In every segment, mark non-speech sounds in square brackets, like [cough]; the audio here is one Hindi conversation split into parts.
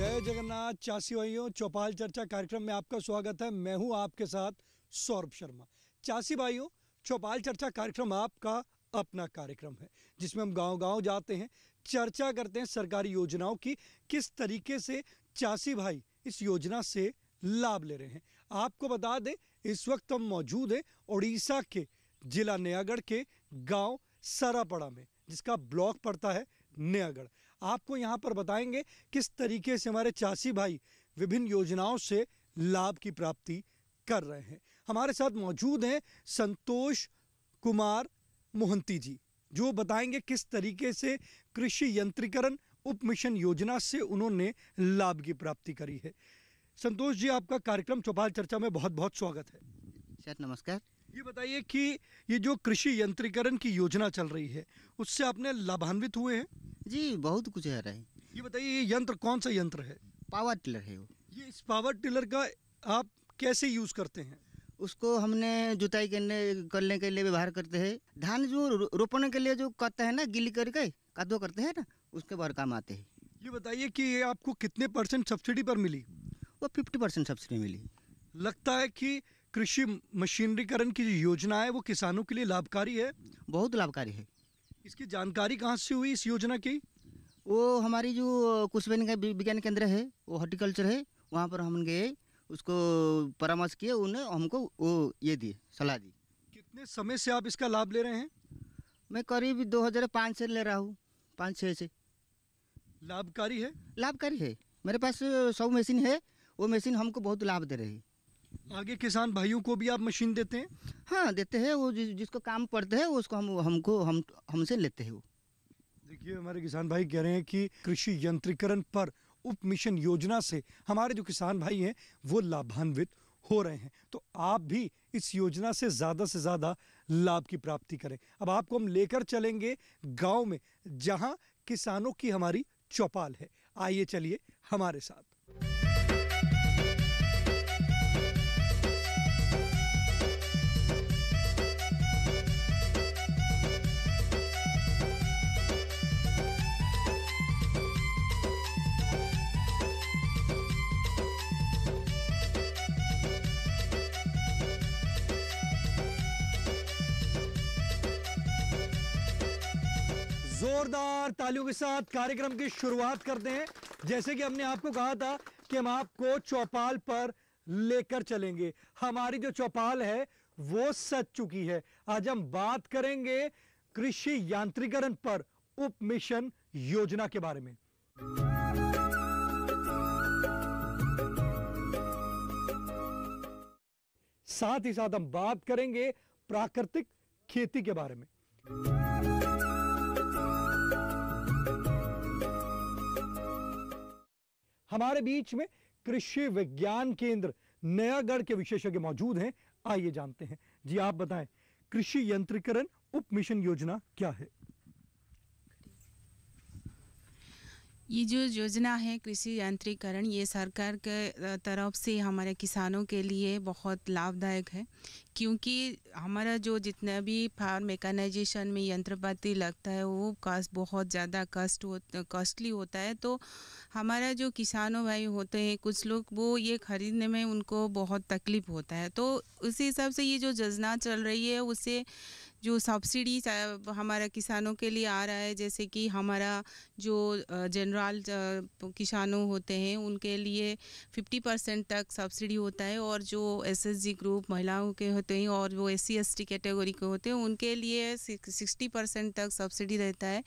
जय जगन्नाथ चासी भाइयों चौपाल चर्चा कार्यक्रम में आपका स्वागत है मैं हूं आपके साथ सौरभ शर्मा चासी भाइयों चौपाल चर्चा कार्यक्रम आपका अपना कार्यक्रम है जिसमें हम गांव-गांव जाते हैं चर्चा करते हैं सरकारी योजनाओं की किस तरीके से चासी भाई इस योजना से लाभ ले रहे हैं आपको बता दें इस वक्त हम मौजूद हैं उड़ीसा के जिला नयागढ़ के गाँव सरापड़ा में जिसका ब्लॉक पड़ता है नयागढ़ आपको यहाँ पर बताएंगे किस तरीके से हमारे चासी भाई विभिन्न योजनाओं से लाभ की प्राप्ति कर रहे हैं हमारे साथ मौजूद हैं संतोष कुमार मोहंती जी जो बताएंगे किस तरीके से कृषि यंत्रीकरण उप मिशन योजना से उन्होंने लाभ की प्राप्ति करी है संतोष जी आपका कार्यक्रम चौपाल चर्चा में बहुत बहुत स्वागत है सर नमस्कार ये बताइए कि ये जो कृषि यंत्रीकरण की योजना चल रही है उससे आपने लाभान्वित हुए हैं जी बहुत कुछ है रहे ये बताइए ये यंत्र कौन सा यंत्र है पावर टिलर है वो ये इस पावर टिलर का आप कैसे यूज़ करते हैं उसको हमने जुताई करने करने के लिए व्यवहार करते हैं धान जो रोपने के लिए जो करते हैं ना गिली करके कदो करते हैं ना उसके बाहर काम आते हैं ये बताइए कि ये आपको कितने परसेंट सब्सिडी पर मिली वो फिफ्टी परसेंट सब्सिडी मिली लगता है कि कृषि मशीनरीकरण की जो योजना है वो किसानों के लिए लाभकारी है बहुत लाभकारी है इसकी जानकारी कहाँ से हुई इस योजना की वो हमारी जो कुछ विज्ञान केंद्र है वो हॉर्टिकल्चर है वहाँ पर हम गए उसको परामर्श किए उन्हें हमको वो ये दिए सलाह दी कितने समय से आप इसका लाभ ले रहे हैं मैं करीब 2005 से ले रहा हूँ पाँच छः से लाभकारी है लाभकारी है मेरे पास सौ मशीन है वो मशीन हमको बहुत लाभ दे रही है आगे किसान भाइयों को भी आप मशीन देते हैं हाँ देते हैं वो जिस, जिसको काम पड़ते हैं उसको हम हमको हम हमसे लेते हैं वो देखिए हमारे किसान भाई कह रहे हैं कि कृषि यंत्रीकरण पर उप मिशन योजना से हमारे जो किसान भाई हैं वो लाभान्वित हो रहे हैं तो आप भी इस योजना से ज़्यादा से ज़्यादा लाभ की प्राप्ति करें अब आपको हम लेकर चलेंगे गाँव में जहाँ किसानों की हमारी चौपाल है आइए चलिए हमारे साथ जोरदार तालियों के साथ कार्यक्रम की शुरुआत करते हैं जैसे कि हमने आपको कहा था कि हम आपको चौपाल पर लेकर चलेंगे हमारी जो चौपाल है वो सच चुकी है आज हम बात करेंगे कृषि यांत्रिकरण पर उप मिशन योजना के बारे में साथ ही साथ हम बात करेंगे प्राकृतिक खेती के बारे में हमारे बीच में कृषि विज्ञान केंद्र नयागढ़ के विशेषज्ञ मौजूद हैं आइए जानते हैं जी आप बताएं कृषि यंत्रीकरण उप मिशन योजना क्या है ये जो योजना है कृषि यांत्रिकरण ये सरकार के तरफ से हमारे किसानों के लिए बहुत लाभदायक है क्योंकि हमारा जो जितना भी फार्म मेकानाइजेशन में यंत्रपाति लगता है वो कास्ट बहुत ज़्यादा कस्ट हो कॉस्टली होता है तो हमारा जो किसानों भाई होते हैं कुछ लोग वो ये ख़रीदने में उनको बहुत तकलीफ़ होता है तो उसी हिसाब से ये जो योजना चल रही है उसे जो सब्सिडी हमारा किसानों के लिए आ रहा है जैसे कि हमारा जो जनरल किसानों होते हैं उनके लिए 50 परसेंट तक सब्सिडी होता है और जो एसएसजी ग्रुप महिलाओं के होते हैं और वो एस सी कैटेगरी के होते हैं उनके लिए 60 परसेंट तक सब्सिडी रहता है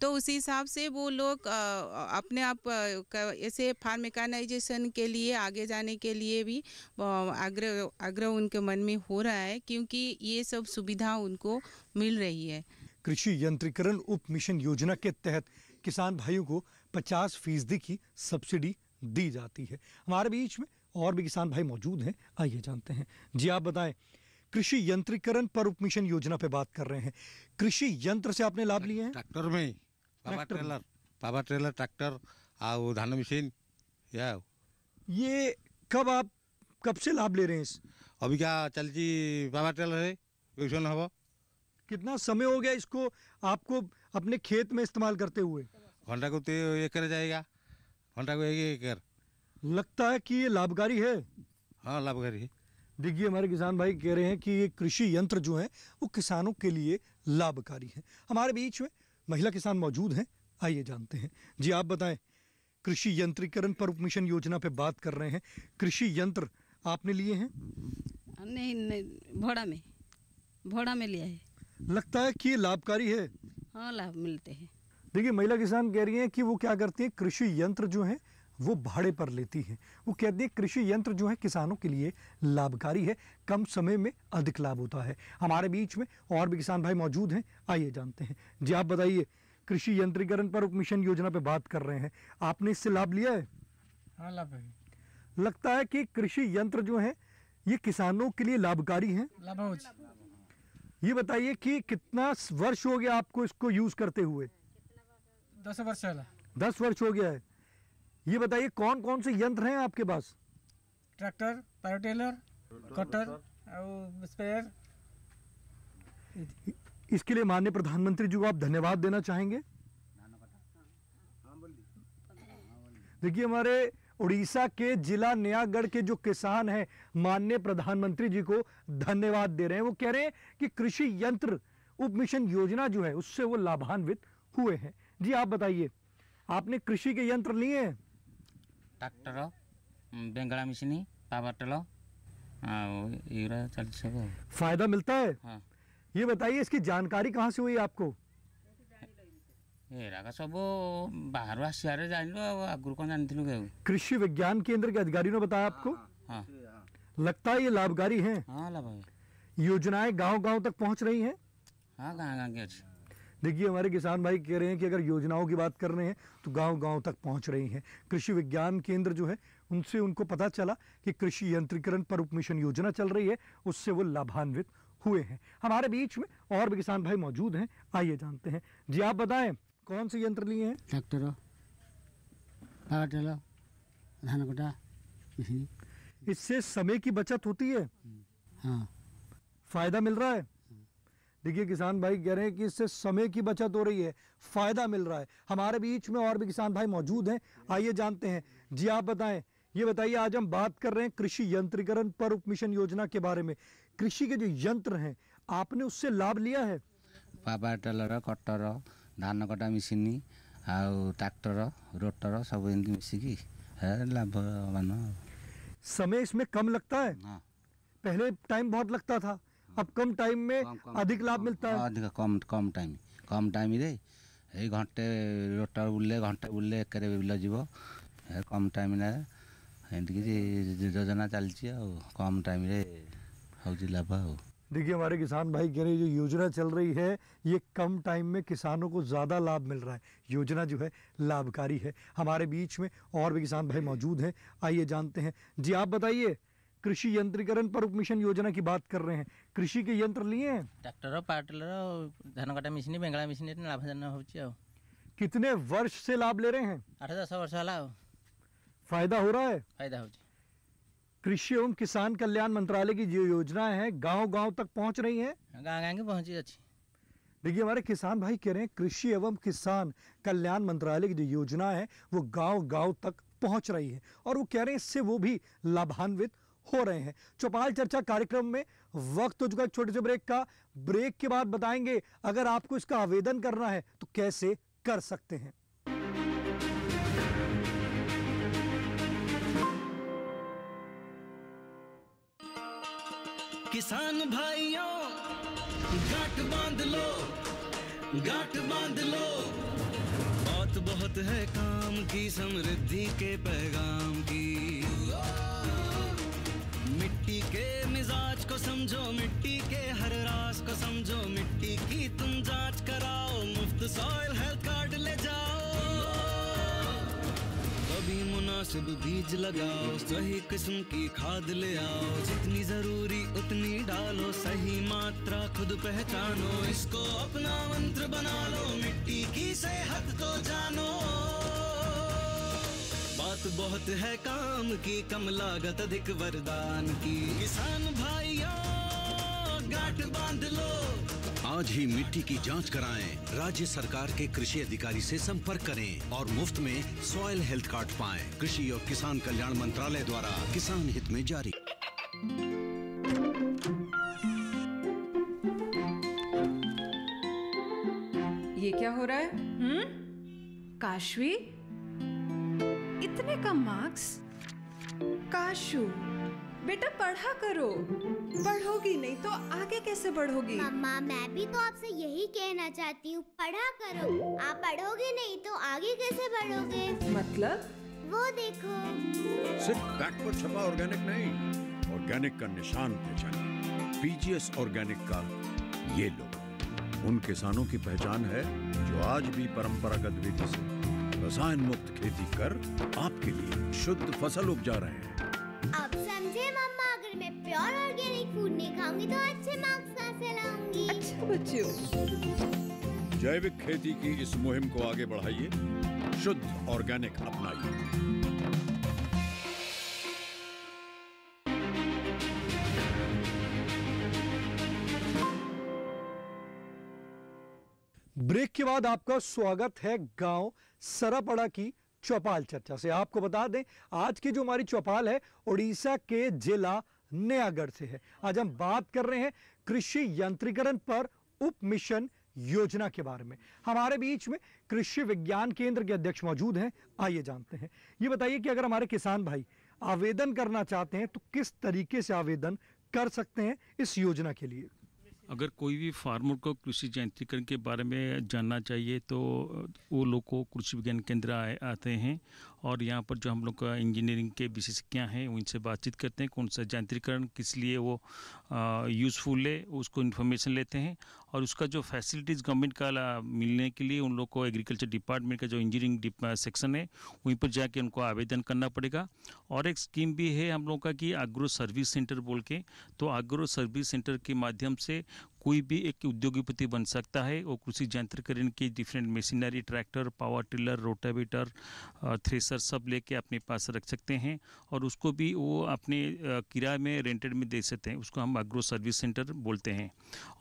तो उसी हिसाब से वो लोग अपने आप ऐसे फार्मेकानाइजेशन के लिए आगे जाने के लिए भी आग्रह आग्रह उनके मन में हो रहा है क्योंकि ये सब सुविधा उनको मिल रही है कृषि यंत्रीकरण उप मिशन योजना के तहत किसान भाइयों को 50 फीसदी की सब्सिडी दी जाती है हमारे बीच में और भी किसान भाई मौजूद हैं आइए जानते हैं जी आप बताएं कृषि यंत्रीकरण पर उप मिशन योजना पे बात कर रहे हैं कृषि यंत्र से आपने लाभ लिए हैं ट्रैक्टर में power trailer power trailer tractor और धान मशीन या ये कब आप कब से लाभ ले रहे हैं इस अभी क्या चल जी पावर ट्रेलर है एक्शन हवा कितना समय हो गया इसको आपको अपने खेत में इस्तेमाल करते हुए घंटा को तो कर जाएगा घंटा को एक एक कर लगता है कि ये लाभकारी है हाँ लाभकारी है देखिए हमारे किसान भाई कह रहे हैं कि ये कृषि यंत्र जो है वो किसानों के लिए लाभकारी है हमारे बीच में महिला किसान मौजूद हैं आइए जानते हैं जी आप बताएं कृषि यंत्रीकरण पर मिशन योजना पे बात कर रहे हैं कृषि यंत्र आपने लिए हैं नहीं, नहीं भोड़ा में भोड़ा में लिया है लगता है कि लाभकारी है हाँ लाभ मिलते हैं देखिए महिला किसान कह रही हैं कि वो क्या करती हैं कृषि यंत्र जो हैं वो भाड़े पर लेती हैं वो कहती हैं कृषि यंत्र जो है किसानों के लिए लाभकारी है कम समय में अधिक लाभ होता है हमारे बीच में और भी किसान भाई मौजूद हैं आइए जानते हैं जी आप बताइए कृषि यंत्रीकरण पर उपमिशन योजना पर बात कर रहे हैं आपने इससे लाभ लिया है हाँ लाभ है लगता है कि कृषि यंत्र जो है ये किसानों के लिए लाभकारी है ये बताइए कि कितना वर्ष हो गया आपको इसको यूज करते हुए दस वर्ष दस वर्ष हो गया है ये बताइए कौन कौन से यंत्र हैं आपके पास ट्रैक्टर टेलर कटर स्प्रेयर इसके लिए माननीय प्रधानमंत्री जी को आप धन्यवाद देना चाहेंगे देखिए हमारे उड़ीसा के जिला नयागढ़ के जो किसान हैं माननीय प्रधानमंत्री जी को धन्यवाद दे रहे हैं वो कह रहे हैं कि कृषि यंत्र उप मिशन योजना जो है उससे वो लाभान्वित हुए हैं जी आप बताइए आपने कृषि के यंत्र लिए हैं ट्राक्टर बेंगला मशीन पावर टेलर चल सब फायदा मिलता है हाँ ये बताइए इसकी जानकारी कहाँ से हुई आपको एराका सब बाहर आसियारे जान लो आगुर कौन जानती लू कृषि विज्ञान केंद्र के अधिकारी ने बताया आपको हाँ। लगता है ये लाभकारी है हाँ, योजनाएं गांव गांव तक पहुंच रही हैं हाँ गाँव गाँव की अच्छी देखिए हमारे किसान भाई कह रहे हैं कि अगर योजनाओं की बात कर रहे हैं तो गांव गांव तक पहुंच रही हैं कृषि विज्ञान केंद्र जो है उनसे उनको पता चला कि कृषि यंत्रीकरण पर उपमिशन योजना चल रही है उससे वो लाभान्वित हुए हैं हमारे बीच में और भी किसान भाई मौजूद हैं आइए जानते हैं जी आप बताएं कौन से यंत्र लिए हैं ट्रैक्टर धान कटा इससे समय की बचत होती है हाँ फायदा मिल रहा है देखिए किसान भाई कह रहे हैं कि इससे समय की बचत हो रही है फ़ायदा मिल रहा है हमारे बीच में और भी किसान भाई मौजूद हैं आइए जानते हैं जी आप बताएं ये बताइए आज हम बात कर रहे हैं कृषि यंत्रीकरण पर उपमिशन योजना के बारे में कृषि के जो यंत्र हैं आपने उससे लाभ लिया है पावर टेलर कटर धान कटा मेसिन आउ रोटर सब एम मिसिकी है लाभवान समय इसमें कम लगता है हाँ। पहले टाइम बहुत लगता था अब कम टाइम में अधिक लाभ मिलता है अधिक कम कम टाइम कम टाइम ये घंटे रोटर बुले घंटे बुले एक बिल जीव कम टाइम ना ଏମିତି କିଛି ଯୋଜନା ଚାଲିଛି ଆଉ देखिए हमारे किसान भाई कह रहे हैं जो योजना चल रही है ये कम टाइम में किसानों को ज़्यादा लाभ मिल रहा है योजना जो है लाभकारी है हमारे बीच में और भी किसान भाई मौजूद हैं आइए जानते हैं जी आप बताइए कृषि यंत्रीकरण पर मिशन योजना की बात कर रहे हैं कृषि के यंत्र लिए ट्रैक्टर पावर टिलर धान काटा मशीन बेंगला मेसिन लाभजनक हो कितने वर्ष से लाभ ले रहे हैं आठ दस वर्ष वाला फायदा हो रहा है फायदा हो कृषि एवं किसान कल्याण मंत्रालय की जो योजना है गांव गांव तक पहुंच रही हाँ, है गांव गांव पहुंची अच्छी देखिए हमारे किसान भाई कह रहे हैं कृषि एवं किसान कल्याण मंत्रालय की जो योजना है वो गांव गांव तक पहुंच रही है और वो कह रहे हैं इससे वो भी लाभान्वित हो रहे हैं चौपाल चर्चा कार्यक्रम में वक्त हो चुका है छोटे से ब्रेक का ब्रेक के बाद बताएंगे अगर आपको इसका आवेदन करना है तो कैसे कर सकते हैं किसान भाइयों गांठ बांध लो गांठ बांध लो बहुत बहुत है काम की समृद्धि के पैगाम की मिट्टी के मिजाज को समझो मिट्टी के हर राज को समझो मिट्टी की तुम जांच कराओ मुफ्त सॉइल हेल्थ कार्ड ले जाओ कभी मुनासिब बीज लगाओ सही किस्म की खाद ले आओ जितनी जरूरी उतनी डालो सही मात्रा खुद पहचानो इसको अपना मंत्र बना लो मिट्टी की सेहत तो जानो बात बहुत है काम की कम लागत अधिक वरदान की किसान भाइयों गांठ बांध लो आज ही मिट्टी की जांच कराएं राज्य सरकार के कृषि अधिकारी से संपर्क करें और मुफ्त में सॉयल हेल्थ कार्ड पाएं कृषि और किसान कल्याण मंत्रालय द्वारा किसान हित में जारी ये क्या हो रहा है हम्म काश्वी का मार्क्स काशु बेटा पढ़ा करो पढ़ोगी नहीं तो आगे कैसे बढ़ोगी मम्मा मैं भी तो आपसे यही कहना चाहती हूँ पढ़ा करो आप पढ़ोगे नहीं तो आगे कैसे बढ़ोगे मतलब वो देखो सिर्फ बैग पर छपा ऑर्गेनिक नहीं ऑर्गेनिक का निशान पहचान पीजीएस ऑर्गेनिक का ये लोग उन किसानों की पहचान है जो आज भी परंपरागत विधि ऐसी रसायन मुक्त खेती कर आपके लिए शुद्ध फसल उपजा रहे हैं अब समझे मम्मा अगर मैं प्योर ऑर्गेनिक फूड नहीं खाऊंगी तो अच्छे मार्क्स कैसे लाऊंगी अच्छा बच्चों जैविक खेती की इस मुहिम को आगे बढ़ाइए शुद्ध ऑर्गेनिक अपनाइए ब्रेक के बाद आपका स्वागत है गांव सरापड़ा की चौपाल चर्चा से आपको बता दें आज की जो हमारी चौपाल है उड़ीसा के जिला नयागढ़ से है आज हम बात कर रहे हैं कृषि यंत्रीकरण पर उप मिशन योजना के बारे में हमारे बीच में कृषि विज्ञान केंद्र के अध्यक्ष मौजूद हैं आइए जानते हैं ये बताइए कि अगर हमारे किसान भाई आवेदन करना चाहते हैं तो किस तरीके से आवेदन कर सकते हैं इस योजना के लिए अगर कोई भी फार्मर को कृषि यांत्रिकरण के बारे में जानना चाहिए तो वो लोग को कृषि विज्ञान केंद्र आते हैं और यहाँ पर जो हम लोग इंजीनियरिंग के विशेषज्ञ हैं उनसे बातचीत करते हैं कौन सा यांत्रिकरण किस लिए वो यूज़फुल है उसको इन्फॉर्मेशन लेते हैं और उसका जो फैसिलिटीज़ गवर्नमेंट का मिलने के लिए उन लोग को एग्रीकल्चर डिपार्टमेंट का जो इंजीनियरिंग सेक्शन है वहीं पर जाके उनको आवेदन करना पड़ेगा और एक स्कीम भी है हम लोगों का कि आग्रो सर्विस सेंटर बोल के तो आग्रो सर्विस सेंटर के माध्यम से कोई भी एक उद्योगपति बन सकता है वो कृषि यंत्रकरण की different machinery tractor power tiller rotavator thresher सब लेके अपने पास रख सकते हैं और उसको भी वो अपने किराए में रेंटेड में दे सकते हैं उसको हम अग्रो सर्विस सेंटर बोलते हैं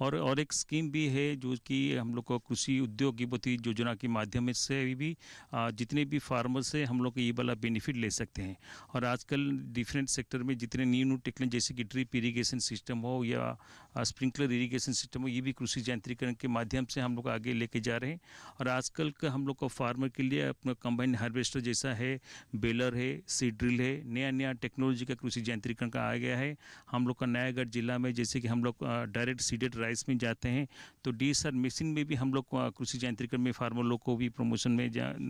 और और एक स्कीम भी है जो कि हम लोग को कृषि उद्योगपति योजना के माध्यम से भी जितने भी फार्मर्स है हम लोग ये वाला बेनिफिट ले सकते हैं और आजकल डिफरेंट सेक्टर में जितने न्यू न्यू टेक्नोलॉजी जैसे कि ड्रिप इरीगेशन सिस्टम हो या स्प्रिंकलर इरीगेशन सिस्टम हो ये भी कृषि यांत्रिकरण के माध्यम से हम लोग आगे लेके जा रहे हैं और आजकल का हम लोग का फार्मर के लिए अपना कंबाइन हार्वेस्टर जैसा है बेलर है सी ड्रिल है नया नया टेक्नोलॉजी का कृषि यांत्रिकरण का आ गया है हम लोग का नयागढ़ जिला में जैसे कि हम लोग डायरेक्ट सीडेड राइस में जाते हैं तो डी मशीन में भी हम लोग कृषि यांत्रिकरण में फार्मर लोग को भी प्रमोशन में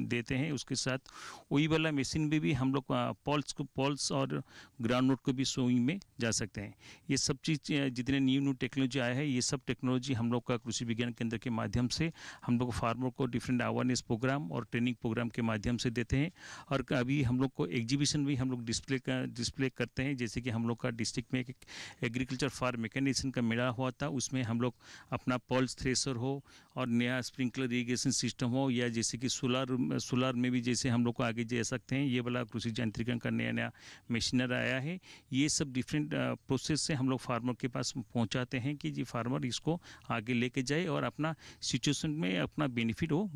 देते हैं उसके साथ वही वाला मशीन में भी हम लोग पॉल्स को पॉल्स और ग्राउंड नोट को भी सोइंग में जा सकते हैं ये सब चीज़ जितने न्यू न्यू टेक्नोलॉजी आया है ये सब सब टेक्नोलॉजी हम लोग का कृषि विज्ञान केंद्र के माध्यम से हम लोग फार्मर को डिफरेंट अवेयरनेस प्रोग्राम और ट्रेनिंग प्रोग्राम के माध्यम से देते हैं और अभी हम लोग को एग्जीबिशन भी हम लोग डिस्प्ले का डिस्प्ले करते हैं जैसे कि हम लोग का डिस्ट्रिक्ट में एक एग्रीकल्चर फार्म मैकेनिजन का मेला हुआ था उसमें हम लोग अपना पल्स थ्रेसर हो और नया स्प्रिंकलर इरीगेशन सिस्टम हो या जैसे कि सोलार सोलार में भी जैसे हम लोग को आगे जा सकते हैं ये वाला कृषि यांत्रिकरण का नया नया मशीनर आया है ये सब डिफरेंट प्रोसेस से हम लोग फार्मर के पास पहुँचाते हैं कि जी फार्मर कस्टमर इसको आगे लेके जाए और अपना सिचुएशन में अपना बेनिफिट वो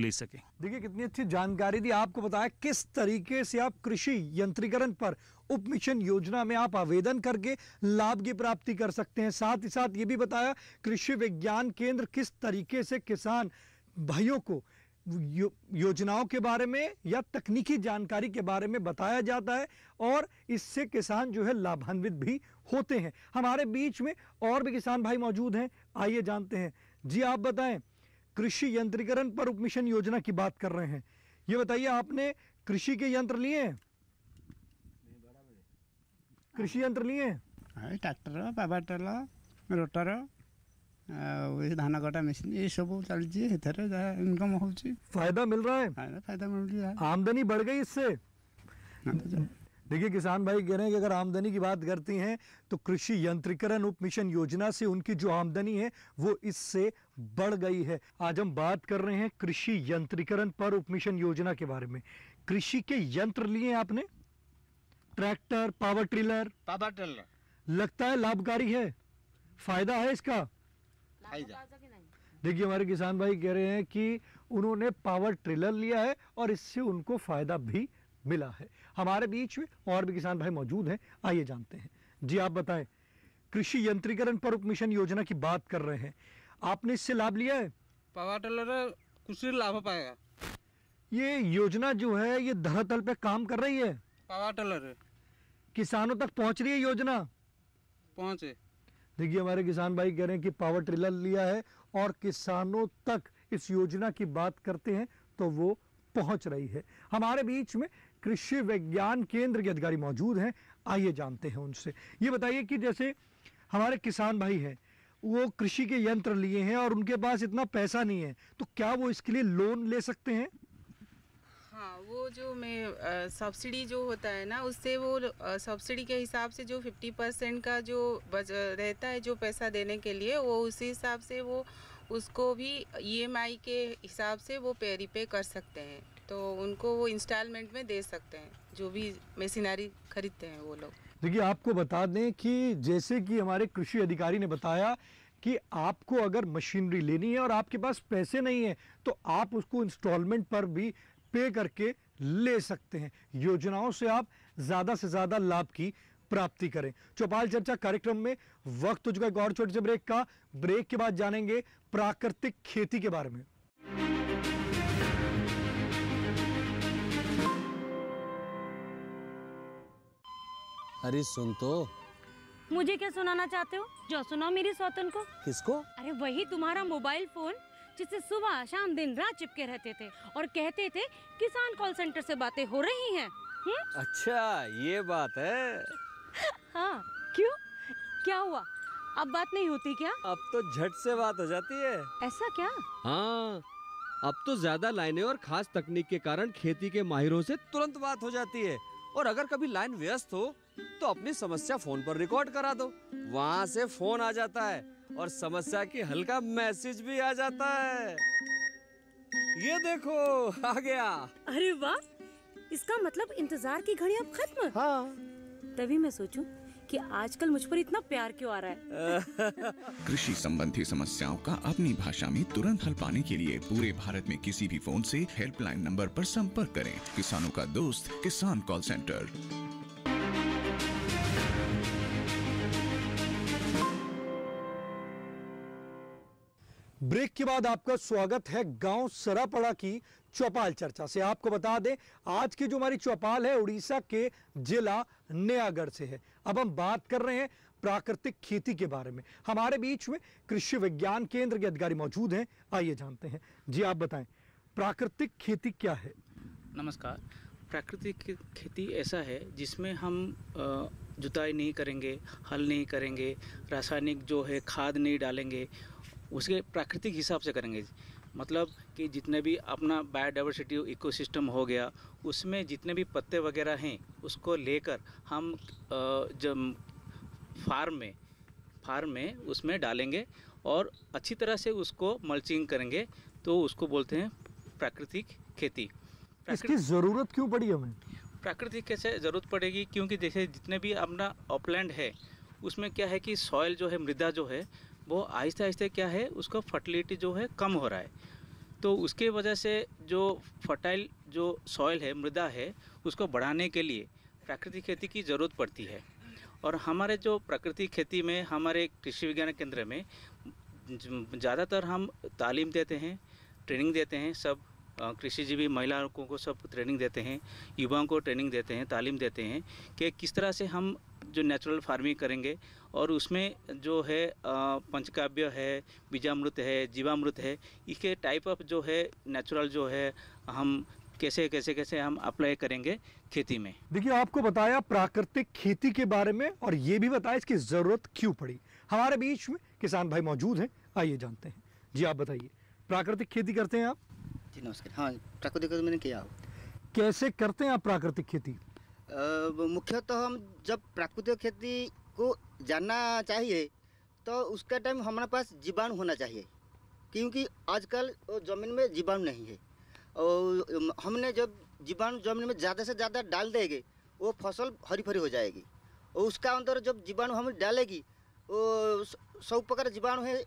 ले सके देखिए कितनी अच्छी जानकारी दी आपको बताया किस तरीके से आप कृषि यंत्रीकरण पर उप मिशन योजना में आप आवेदन करके लाभ की प्राप्ति कर सकते हैं साथ ही साथ ये भी बताया कृषि विज्ञान केंद्र किस तरीके से किसान भाइयों को यो, योजनाओं के बारे में या तकनीकी जानकारी के बारे में बताया जाता है और इससे किसान जो है लाभान्वित भी होते हैं हमारे बीच में और भी किसान भाई मौजूद हैं आइए जानते हैं जी आप बताएं कृषि यंत्रीकरण पर उपमिशन योजना की बात कर रहे हैं ये बताइए आपने कृषि के यंत्र लिए कृषि यंत्र लिए हाँ, ट्रैक्टर पावर टेलर रोटर धान कटा मशीन ये सब ଚାଲିଛି इनकम हो है हाँ, फायदा मिल रहा है आमदनी बढ़ गई इससे हाँ, तो देखिए किसान भाई कह रहे हैं कि अगर आमदनी की बात करती हैं तो कृषि यंत्रीकरण उप मिशन योजना से उनकी जो आमदनी है वो इससे बढ़ गई है आज हम बात कर रहे हैं कृषि यंत्रीकरण पर उप मिशन योजना के बारे में कृषि के यंत्र लिए आपने tractor power tiller power tiller लगता है लाभकारी है फायदा है इसका फायदा देखिए हमारे किसान भाई कह रहे हैं कि उन्होंने पावर ट्रिलर लिया है और इससे उनको फायदा भी मिला है हमारे बीच में और भी किसान भाई मौजूद हैं आइए जानते हैं जी आप बताएं कृषि यंत्रीकरण पर उपमिशन योजना की बात कर रहे हैं आपने इससे लाभ लिया है पावर टेलर कुछ लाभ पाएगा ये योजना जो है ये धरातल पे काम कर रही है पावर टेलर किसानों तक पहुंच रही है योजना पहुंचे देखिए हमारे किसान भाई कह रहे हैं कि पावर टिलर लिया है और किसानों तक इस योजना की बात करते हैं तो वो पहुंच रही है हमारे बीच में कृषि विज्ञान केंद्र के अधिकारी मौजूद हैं आइए जानते हैं उनसे ये बताइए कि जैसे हमारे किसान भाई हैं वो कृषि के यंत्र लिए हैं और उनके पास इतना पैसा नहीं है तो क्या वो इसके लिए लोन ले सकते हैं हाँ वो जो मैं सब्सिडी जो होता है ना उससे वो सब्सिडी के हिसाब से जो 50 परसेंट का जो बज रहता है जो पैसा देने के लिए वो उसी हिसाब से वो उसको भी ईएमआई e के हिसाब से वो पे रिपे कर सकते हैं तो उनको वो इंस्टॉलमेंट में दे सकते हैं जो भी मशीनरी खरीदते हैं वो लोग देखिए आपको बता दें कि जैसे कि हमारे कृषि अधिकारी ने बताया कि आपको अगर मशीनरी लेनी है और आपके पास पैसे नहीं है तो आप उसको इंस्टॉलमेंट पर भी पे करके ले सकते हैं योजनाओं से आप ज़्यादा से ज़्यादा लाभ की प्राप्ति करें चौपाल चर्चा कार्यक्रम में वक्त हो चुका है और छोटे से ब्रेक का ब्रेक के बाद जानेंगे प्राकृतिक खेती के बारे में अरे सुन तो मुझे क्या सुनाना चाहते हो जो सुनाओ मेरी सौतन को किसको अरे वही तुम्हारा मोबाइल फोन जिससे सुबह शाम दिन रात चिपके रहते थे और कहते थे किसान कॉल सेंटर से बातें हो रही हैं हुँ? अच्छा ये बात है हाँ क्यों क्या हुआ अब बात नहीं होती क्या अब तो झट से बात हो जाती है ऐसा क्या हाँ अब तो ज्यादा लाइनें और खास तकनीक के कारण खेती के माहिरों से तुरंत बात हो जाती है और अगर कभी लाइन व्यस्त हो तो अपनी समस्या फोन पर रिकॉर्ड करा दो वहां से फोन आ जाता है और समस्या की हल्का मैसेज भी आ जाता है ये देखो आ गया अरे वाह इसका मतलब इंतजार की घड़ी अब खत्म हाँ तभी मैं सोचूं कि आजकल मुझ पर इतना प्यार क्यों आ रहा है [laughs] कृषि संबंधी समस्याओं का अपनी भाषा में तुरंत हल पाने के लिए पूरे भारत में किसी भी फोन से हेल्पलाइन नंबर पर संपर्क करें किसानों का दोस्त किसान कॉल सेंटर ब्रेक के बाद आपका स्वागत है गांव सरापड़ा की चौपाल चर्चा से आपको बता दें आज की जो हमारी चौपाल है उड़ीसा के जिला नयागढ़ से है अब हम बात कर रहे हैं प्राकृतिक खेती के बारे में हमारे बीच में कृषि विज्ञान केंद्र के अधिकारी मौजूद हैं आइए जानते हैं जी आप बताएं प्राकृतिक खेती क्या है नमस्कार प्राकृतिक खेती ऐसा है जिसमें हम जुताई नहीं करेंगे हल नहीं करेंगे रासायनिक जो है खाद नहीं डालेंगे उसके प्राकृतिक हिसाब से करेंगे मतलब कि जितने भी अपना बायोडाइवर्सिटी इकोसिस्टम हो गया उसमें जितने भी पत्ते वगैरह हैं उसको लेकर हम जब फार्म में फार्म में उसमें डालेंगे और अच्छी तरह से उसको मल्चिंग करेंगे तो उसको बोलते हैं प्राकृतिक खेती प्राकृतिक इसकी ज़रूरत क्यों पड़ी हमें प्राकृतिक कैसे ज़रूरत पड़ेगी क्योंकि जैसे जितने भी अपना ऑपलैंड है उसमें क्या है कि सॉयल जो है मृदा जो है वो आहिस्ते आहिस्ते क्या है उसका फर्टिलिटी जो है कम हो रहा है तो उसके वजह से जो फर्टाइल जो सॉइल है मृदा है उसको बढ़ाने के लिए प्राकृतिक खेती की ज़रूरत पड़ती है और हमारे जो प्राकृतिक खेती में हमारे कृषि विज्ञान केंद्र में ज़्यादातर हम तालीम देते हैं ट्रेनिंग देते हैं सब कृषिजीवी महिलाओं को सब ट्रेनिंग देते हैं युवाओं को ट्रेनिंग देते हैं तालीम देते हैं कि किस तरह से हम जो नेचुरल फार्मिंग करेंगे और उसमें जो है पंचकाव्य है बीजामृत है जीवामृत है इसके टाइप ऑफ जो है नेचुरल जो है हम कैसे कैसे कैसे हम अप्लाई करेंगे खेती में देखिए आपको बताया प्राकृतिक खेती के बारे में और ये भी बताया इसकी ज़रूरत क्यों पड़ी हमारे बीच में किसान भाई मौजूद हैं आइए जानते हैं जी आप बताइए प्राकृतिक खेती करते हैं आप जी नमस्कार हाँ प्राकृतिक खेती मैंने किया कैसे करते हैं आप प्राकृतिक खेती मुख्यतः तो हम जब प्राकृतिक खेती को जानना चाहिए तो उसका टाइम हमारे पास जीवाणु होना चाहिए क्योंकि आजकल ज़मीन में जीवाणु नहीं है और हमने जब जीवाणु जमीन में ज़्यादा से ज़्यादा डाल देंगे वो फसल हरी भरी हो जाएगी और उसका अंदर जब जीवाणु हम डालेगी वो सब प्रकार जीवाणु है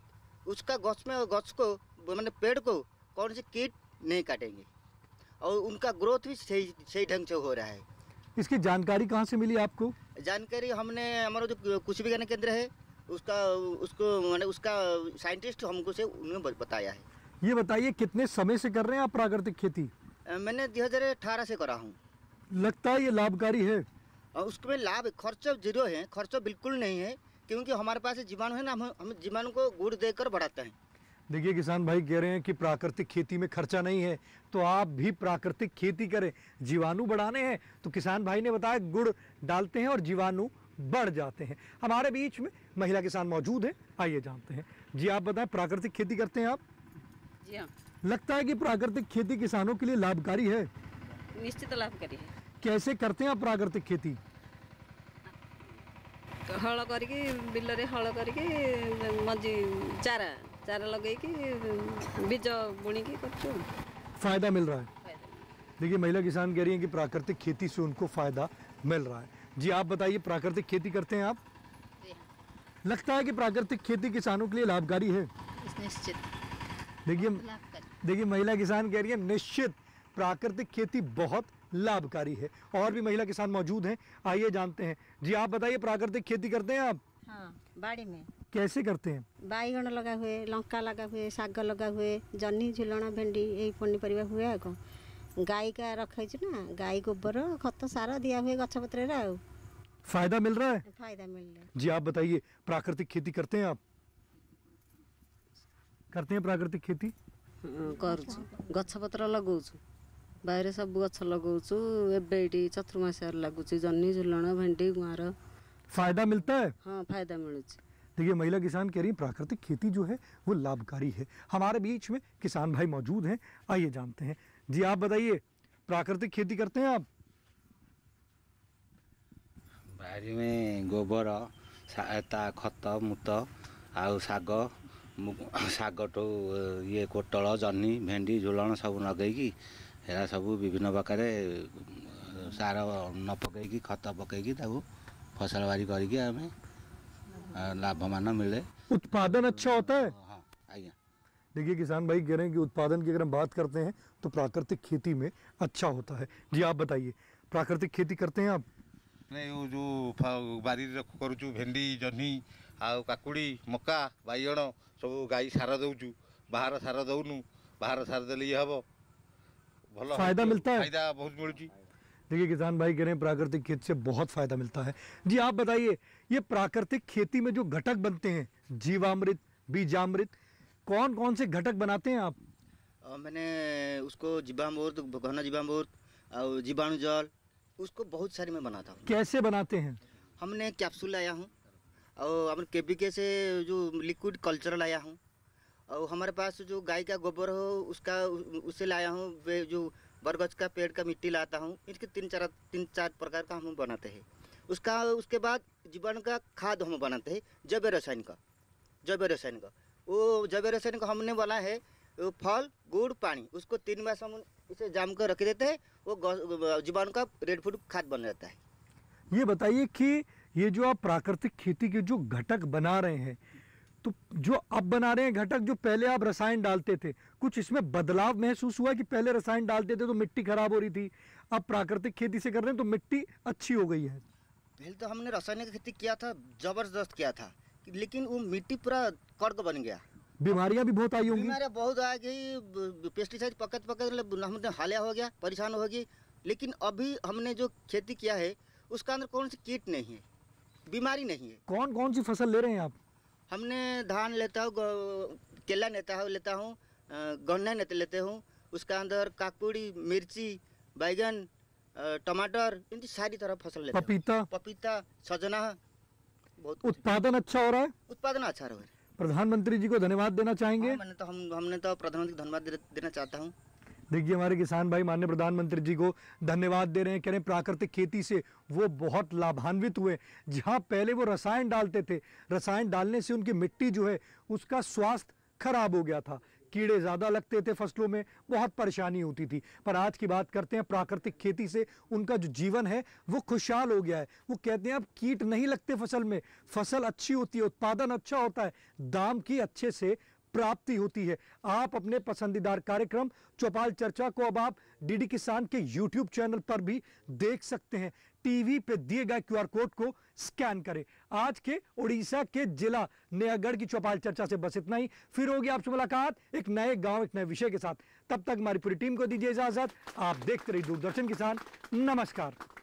उसका गछ में गछ को मैंने पेड़ को कौन से कीट नहीं काटेंगे और उनका ग्रोथ भी सही सही ढंग से हो रहा है इसकी जानकारी कहाँ से मिली आपको जानकारी हमने हमारा जो कुछ विज्ञान केंद्र है उसका उसको मैंने उसका साइंटिस्ट हमको से उन्होंने बताया है ये बताइए कितने समय से कर रहे हैं आप प्राकृतिक खेती मैंने दो हज़ार अठारह से करा हूँ लगता है ये लाभकारी है उसमें लाभ खर्चा जीरो है खर्च बिल्कुल नहीं है क्योंकि हमारे पास जीवाणु है ना हम हम जीवाणु को गुड़ देकर बढ़ाते हैं देखिए किसान भाई कह रहे हैं कि प्राकृतिक खेती में खर्चा नहीं है तो आप भी प्राकृतिक खेती करें जीवाणु बढ़ाने हैं तो किसान भाई ने बताया गुड़ डालते हैं और जीवाणु बढ़ जाते हैं हमारे बीच में महिला किसान मौजूद है आइए जानते हैं जी आप बताएं प्राकृतिक खेती करते हैं आप जी हाँ लगता है कि प्राकृतिक खेती किसानों के लिए लाभकारी है निश्चित लाभकारी है कैसे करते हैं आप प्राकृतिक खेती हल करके बिल हल करके मंजी चारा ଚାରା ଲଗେଇକି ବୀଜ ବୁଣିକି କରୁଛୁ फायदा मिल रहा है देखिए महिला किसान कह रही है कि प्राकृतिक खेती से उनको फ़ायदा मिल रहा है जी आप बताइए प्राकृतिक खेती करते हैं आप हाँ। लगता है कि प्राकृतिक खेती किसानों के लिए लाभकारी है निश्चित देखिए देखिए महिला किसान कह रही है निश्चित प्राकृतिक खेती बहुत लाभकारी है और भी महिला किसान मौजूद हैं आइए जानते हैं जी आप बताइए प्राकृतिक खेती करते हैं आप हाँ बाड़ी में कैसे करते हैं बैगन लगा हुए लंका लगा हुए शाग लगा हुए जहनी झुलण भेंडी यही पनीपरिया हुए आगे गाई का रखी ना गाई गोबर खत सार दिया हुए गछ पत्र फायदा मिल रहा है फायदा मिल रहा है जी आप बताइए प्राकृतिक खेती करते हैं आप करते हैं प्राकृतिक खेती कर गपत्र ଲଗାଉଛୁ बाहर सब गच्छ लगोचु एबी चतुर्मास लगुच ଲାଗୁଛି ଜହ୍ନି ଝୁଲଣ गुआर फायदा मिलता है हाँ फायदा ମିଳୁଛି देखिए तो महिला किसान कह रही प्राकृतिक खेती जो है वो लाभकारी है हमारे बीच में किसान भाई मौजूद हैं आइए जानते हैं जी आप बताइए प्राकृतिक खेती करते हैं आप बाहरी में गोबर खत मुत आग शो ये कोटल जहनी भेडी झूलण सब लगेक सब विभिन्न प्रकार सार न पकईकी खत पक फसल बारी करें लाभवाना मिले उत्पादन अच्छा होता है हाँ, हाँ, देखिए किसान भाई कह रहे हैं कि उत्पादन की अगर हम बात करते हैं तो प्राकृतिक खेती में अच्छा होता है जी आप बताइए प्राकृतिक खेती करते हैं आप नहीं वो जो बारी करूँ भेंडी जह्नी आउ काकुड़ी मका बैगण सब गाई सार दौ बाहर सार दौन बाहर सार दे हम भल फायदा मिलता है फायदा बहुत मिलूँ देखिए किसान भाई कह रहे हैं प्राकृतिक खेत से बहुत फ़ायदा मिलता है जी आप बताइए ये प्राकृतिक खेती में जो घटक बनते हैं जीवामृत बीजामृत कौन कौन से घटक बनाते हैं आप आ, मैंने उसको जीवामृत घना जीवामृत और जीवाणु जल उसको बहुत सारे में बनाता हूँ कैसे बनाते हैं हमने कैप्सूल लाया हूँ और अपने के बी के से जो लिक्विड कल्चर लाया हूँ और हमारे पास जो गाय का गोबर हो उसका उससे लाया हूँ जो बरगज का पेड़ का मिट्टी लाता हूँ इसके तीन चार तीन चार प्रकार का हम बनाते हैं उसका उसके बाद जीवन का खाद हम बनाते हैं जैव रसायन का जैव रसायन का वो जैव रसायन का हमने बना है फल गुड़ पानी उसको तीन मास हम इसे जाम कर रख देते हैं वो जीवाणु का रेड फूड खाद बन जाता है ये बताइए कि ये जो आप प्राकृतिक खेती के जो घटक बना रहे हैं तो जो अब बना रहे हैं घटक जो पहले आप रसायन डालते थे कुछ इसमें बदलाव महसूस हुआ कि पहले रसायन डालते थे तो मिट्टी खराब हो रही थी अब प्राकृतिक खेती से कर रहे हैं तो मिट्टी अच्छी हो गई है पहले तो हमने रासायनिक खेती किया था जबरदस्त किया था लेकिन वो मिट्टी पूरा कर्क बन गया बीमारियां भी बहुत आई होंगी बीमारियां बहुत आ गई पेस्टिसाइड पकड़ पकड़ हमने हालिया हो गया परेशान होगी लेकिन अभी हमने जो खेती किया है उसका अंदर कौन सी कीट नहीं है बीमारी नहीं है कौन कौन सी फसल ले रहे हैं आप हमने धान लेता हूँ केला लेता हूँ लेता हूँ गन्ना नेते लेते हूँ उसका अंदर काकुड़ी मिर्ची बैगन टमाटर इन सारी तरह फसल लेते पपीता पपीता सजना बहुत उत्पादन अच्छा हो रहा है उत्पादन अच्छा हो रहा है प्रधानमंत्री जी को धन्यवाद देना चाहेंगे हाँ, मैंने तो हम हमने तो प्रधानमंत्री को धन्यवाद देना चाहता हूँ देखिए हमारे किसान भाई माननीय प्रधानमंत्री जी को धन्यवाद दे रहे हैं कह रहे हैं प्राकृतिक खेती से वो बहुत लाभान्वित हुए जहाँ पहले वो रसायन डालते थे रसायन डालने से उनकी मिट्टी जो है उसका स्वास्थ्य खराब हो गया था कीड़े ज़्यादा लगते थे फसलों में बहुत परेशानी होती थी पर आज की बात करते हैं प्राकृतिक खेती से उनका जो जीवन है वो खुशहाल हो गया है वो कहते हैं अब कीट नहीं लगते फसल में फसल अच्छी होती है उत्पादन अच्छा होता है दाम की अच्छे से प्राप्ति होती है आप अपने पसंदीदा कार्यक्रम चौपाल चर्चा को अब आप डीडी किसान के यूट्यूब चैनल पर भी देख सकते हैं टीवी पे दिए गए क्यूआर कोड को स्कैन करें आज के उड़ीसा के जिला नयागढ़ की चौपाल चर्चा से बस इतना ही फिर होगी आपसे मुलाकात एक नए गांव एक नए विषय के साथ तब तक हमारी पूरी टीम को दीजिए इजाजत आप देखते रहिए दूरदर्शन किसान नमस्कार